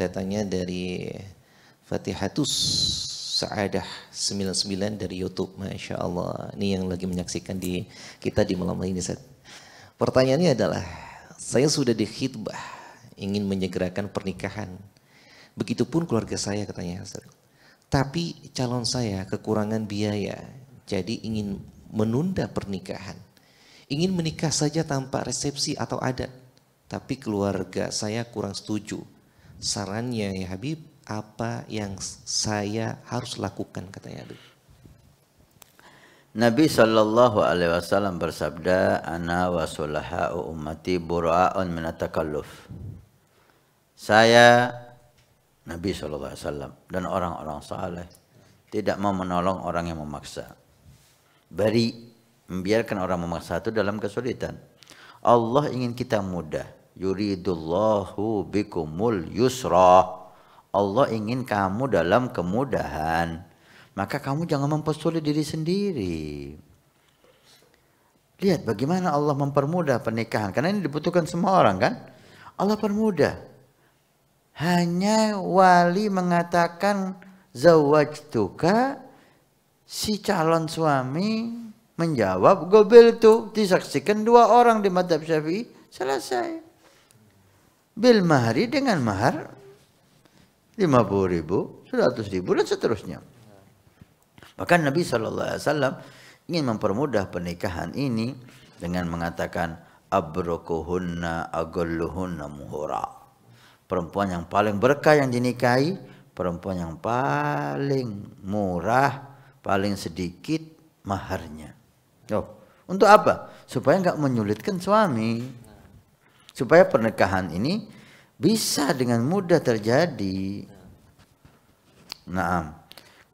datangnya dari Fatihatus Sa'adah 99 dari Youtube. Masya Allah. Ini yang lagi menyaksikan di kita di malam ini. Seth. Pertanyaannya adalah, saya sudah dikhidbah ingin menyegerakan pernikahan. Begitupun keluarga saya katanya. Tapi calon saya kekurangan biaya. Jadi ingin menunda pernikahan. Ingin menikah saja tanpa resepsi atau adat. Tapi keluarga saya kurang setuju Sarannya ya Habib, apa yang saya harus lakukan katanya Habib? Nabi sallallahu alaihi wasallam bersabda, "Ana wa sulaha'u ummati bura'un min Saya Nabi sallallahu alaihi wasallam dan orang-orang saleh tidak mau menolong orang yang memaksa. Beri membiarkan orang memaksa itu dalam kesulitan. Allah ingin kita mudah yuridullahu bikumul yusra. Allah ingin kamu dalam kemudahan. Maka kamu jangan mempersulit diri sendiri. Lihat bagaimana Allah mempermudah pernikahan. Karena ini dibutuhkan semua orang kan. Allah permudah. Hanya wali mengatakan zawajtuka si calon suami menjawab gobel tuh disaksikan dua orang di madhab syafi'i selesai Bil mahari dengan mahar 50 ribu, 100 ribu dan seterusnya. Bahkan Nabi SAW ingin mempermudah pernikahan ini dengan mengatakan abrokuhunna agolluhunna muhura. Perempuan yang paling berkah yang dinikahi, perempuan yang paling murah, paling sedikit maharnya. Oh, untuk apa? Supaya nggak menyulitkan suami supaya pernikahan ini bisa dengan mudah terjadi. Nah,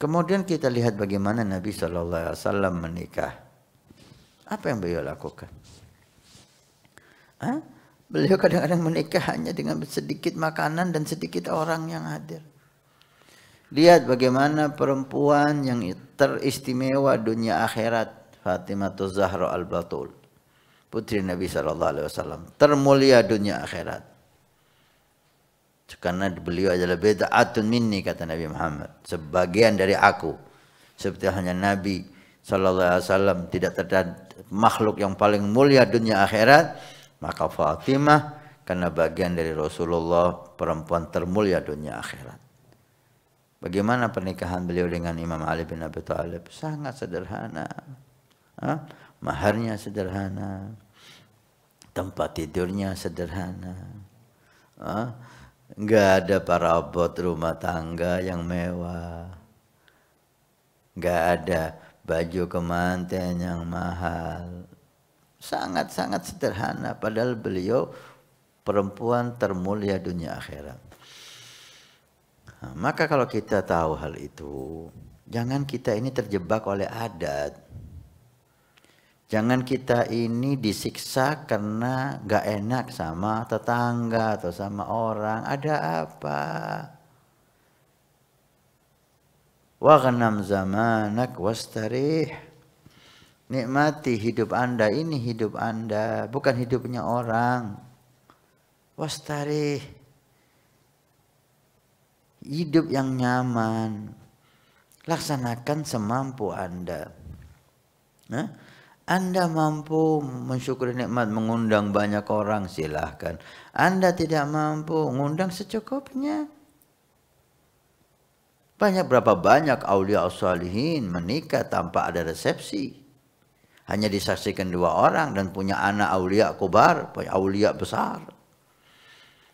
kemudian kita lihat bagaimana Nabi Shallallahu Alaihi Wasallam menikah. Apa yang beliau lakukan? Hah? Beliau kadang-kadang menikah hanya dengan sedikit makanan dan sedikit orang yang hadir. Lihat bagaimana perempuan yang teristimewa dunia akhirat Fatimah Zahra Al-Batul putri Nabi Shallallahu Alaihi Wasallam termulia dunia akhirat karena beliau adalah beda atun minni kata Nabi Muhammad sebagian dari aku seperti hanya Nabi Shallallahu Alaihi Wasallam tidak terdapat makhluk yang paling mulia dunia akhirat maka Fatimah karena bagian dari Rasulullah perempuan termulia dunia akhirat Bagaimana pernikahan beliau dengan Imam Ali bin Abi Thalib? Sangat sederhana. Hah? maharnya sederhana, tempat tidurnya sederhana. Ah, nggak ada para parabot rumah tangga yang mewah. Nggak ada baju kemanten yang mahal. Sangat-sangat sederhana. Padahal beliau perempuan termulia dunia akhirat. Nah, maka kalau kita tahu hal itu, jangan kita ini terjebak oleh adat Jangan kita ini disiksa karena gak enak sama tetangga atau sama orang. Ada apa? Waghnam zamanak wastarih. Nikmati hidup Anda. Ini hidup Anda. Bukan hidupnya orang. Wastarih. Hidup yang nyaman. Laksanakan semampu Anda. Nah, anda mampu mensyukuri nikmat mengundang banyak orang silahkan. Anda tidak mampu mengundang secukupnya. Banyak berapa banyak aulia salihin menikah tanpa ada resepsi. Hanya disaksikan dua orang dan punya anak aulia kubar, punya aulia besar.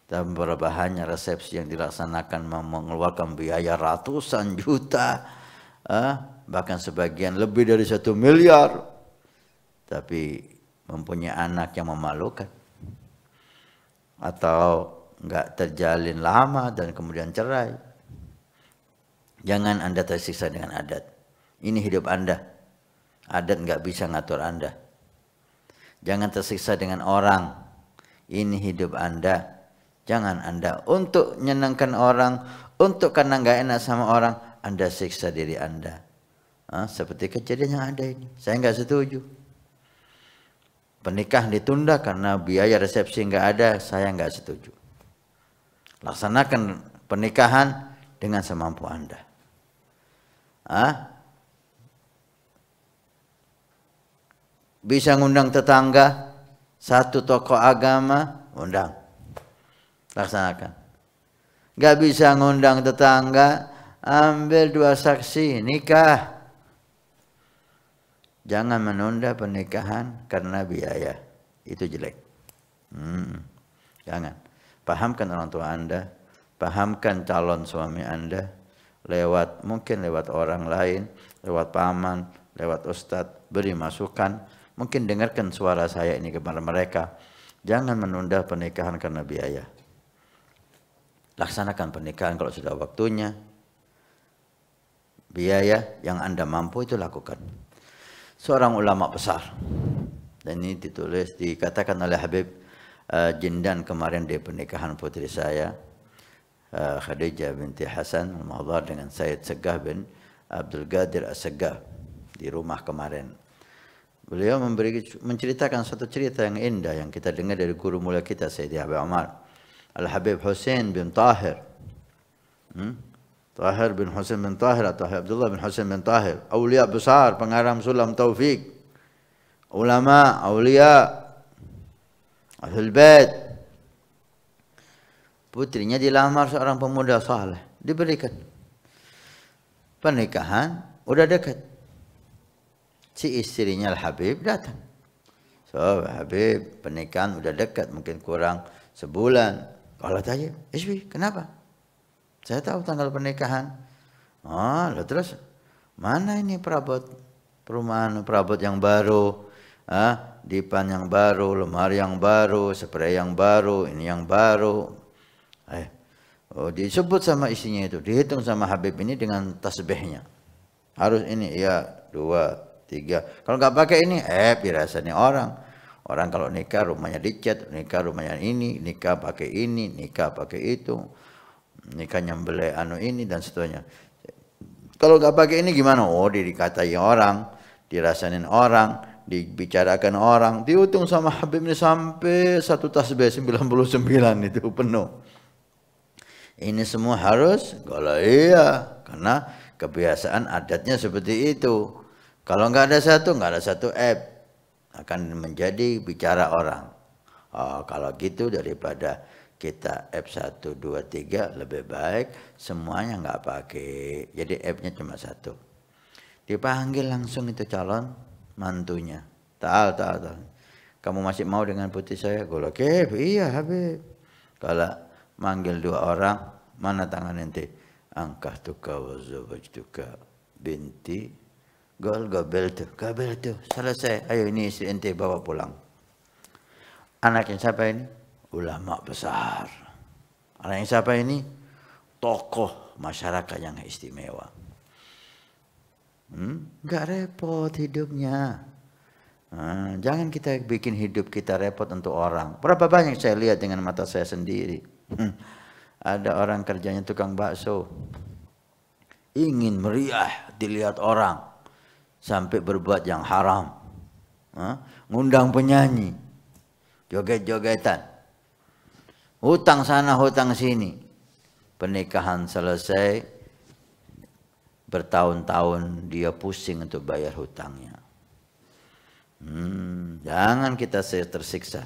Dan berapa hanya resepsi yang dilaksanakan mengeluarkan biaya ratusan juta. Eh, bahkan sebagian lebih dari satu miliar tapi mempunyai anak yang memalukan atau nggak terjalin lama dan kemudian cerai. Jangan Anda tersiksa dengan adat. Ini hidup Anda. Adat nggak bisa ngatur Anda. Jangan tersiksa dengan orang. Ini hidup Anda. Jangan Anda untuk menyenangkan orang, untuk karena nggak enak sama orang, Anda siksa diri Anda. Ah, seperti kejadian yang ada ini. Saya nggak setuju. Pernikahan ditunda karena biaya resepsi nggak ada, saya nggak setuju. Laksanakan pernikahan dengan semampu Anda. Hah? Bisa ngundang tetangga, satu tokoh agama, undang. Laksanakan. Gak bisa ngundang tetangga, ambil dua saksi, nikah. Jangan menunda pernikahan karena biaya. Itu jelek. Hmm. Jangan. Pahamkan orang tua Anda, pahamkan calon suami Anda lewat mungkin lewat orang lain, lewat paman, lewat ustadz, beri masukan, mungkin dengarkan suara saya ini kepada mereka. Jangan menunda pernikahan karena biaya. Laksanakan pernikahan kalau sudah waktunya. Biaya yang Anda mampu itu lakukan seorang ulama besar. Dan ini ditulis, dikatakan oleh Habib uh, Jindan kemarin di pernikahan putri saya, uh, Khadijah binti Hasan, al dengan Said Segah bin Abdul Ghadir As-Segah di rumah kemarin. Beliau memberi, menceritakan satu cerita yang indah yang kita dengar dari guru mulia kita Sayyidi Habib Umar. Al-Habib Hussein bin Tahir. Hmm? Tahir bin Husain bin Tahir atau Abdullah bin Husain bin Tahir. Aulia besar, pengarang sulam taufik. Ulama, aulia, ahlul bait. Putrinya dilamar seorang pemuda saleh, diberikan. Pernikahan udah dekat. Si istrinya Al-Habib datang. So, Habib, pernikahan udah dekat, mungkin kurang sebulan. Kalau tanya, Isbi, kenapa? Saya tahu tanggal pernikahan. Oh, ah, lo terus mana ini perabot perumahan perabot yang baru? Ah, dipan yang baru, lemari yang baru, spray yang baru, ini yang baru. Eh, oh, disebut sama isinya itu, dihitung sama Habib ini dengan tasbihnya. Harus ini, ya dua, tiga. Kalau nggak pakai ini, eh pirasannya orang. Orang kalau nikah rumahnya dicat, nikah rumahnya ini, nikah pakai ini, nikah pakai itu nikah nyembelih anu ini dan seterusnya kalau nggak pakai ini gimana oh dikatai orang dirasain orang dibicarakan orang diutung sama Habib ini sampai satu tasbih 99 itu penuh ini semua harus kalau iya karena kebiasaan adatnya seperti itu kalau nggak ada satu nggak ada satu app akan menjadi bicara orang oh, kalau gitu daripada kita F1, lebih baik semuanya nggak pakai. Jadi F-nya cuma satu. Dipanggil langsung itu calon mantunya. Taal, taal, taal. Kamu masih mau dengan putih saya? Gue oke iya Habib. Kalau manggil dua orang, mana tangan nanti Angkah tuka wazawaj tuka binti. Gol gabel tuh, gabel tuh. Selesai. Ayo ini istri ente bawa pulang. Anaknya siapa ini? ulama besar. orang yang siapa ini? Tokoh masyarakat yang istimewa. Hmm? Gak repot hidupnya. Ah, jangan kita bikin hidup kita repot untuk orang. Berapa banyak saya lihat dengan mata saya sendiri. Hmm. Ada orang kerjanya tukang bakso. Ingin meriah dilihat orang. Sampai berbuat yang haram. Ah, ngundang penyanyi. Joget-jogetan. Hutang sana, hutang sini. Pernikahan selesai, bertahun-tahun dia pusing untuk bayar hutangnya. Hmm, jangan kita tersiksa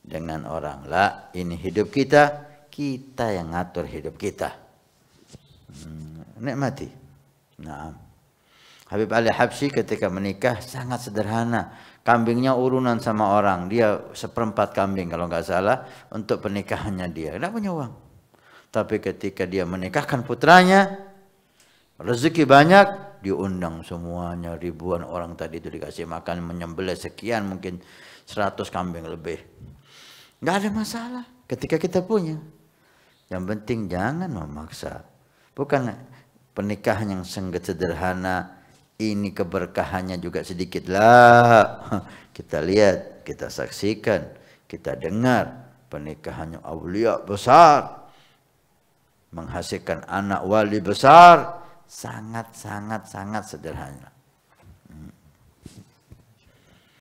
dengan orang. Lah, ini hidup kita, kita yang ngatur hidup kita. Hmm, nikmati. Nah. Habib Ali Habsyi ketika menikah sangat sederhana. Kambingnya urunan sama orang. Dia seperempat kambing kalau nggak salah untuk pernikahannya dia. Nggak punya uang. Tapi ketika dia menikahkan putranya, rezeki banyak, diundang semuanya ribuan orang tadi itu dikasih makan menyembelih sekian mungkin seratus kambing lebih. Nggak ada masalah ketika kita punya. Yang penting jangan memaksa. Bukan pernikahan yang sangat sederhana, ini keberkahannya juga sedikit lah. Kita lihat, kita saksikan, kita dengar pernikahannya awliya besar. Menghasilkan anak wali besar sangat sangat sangat sederhana.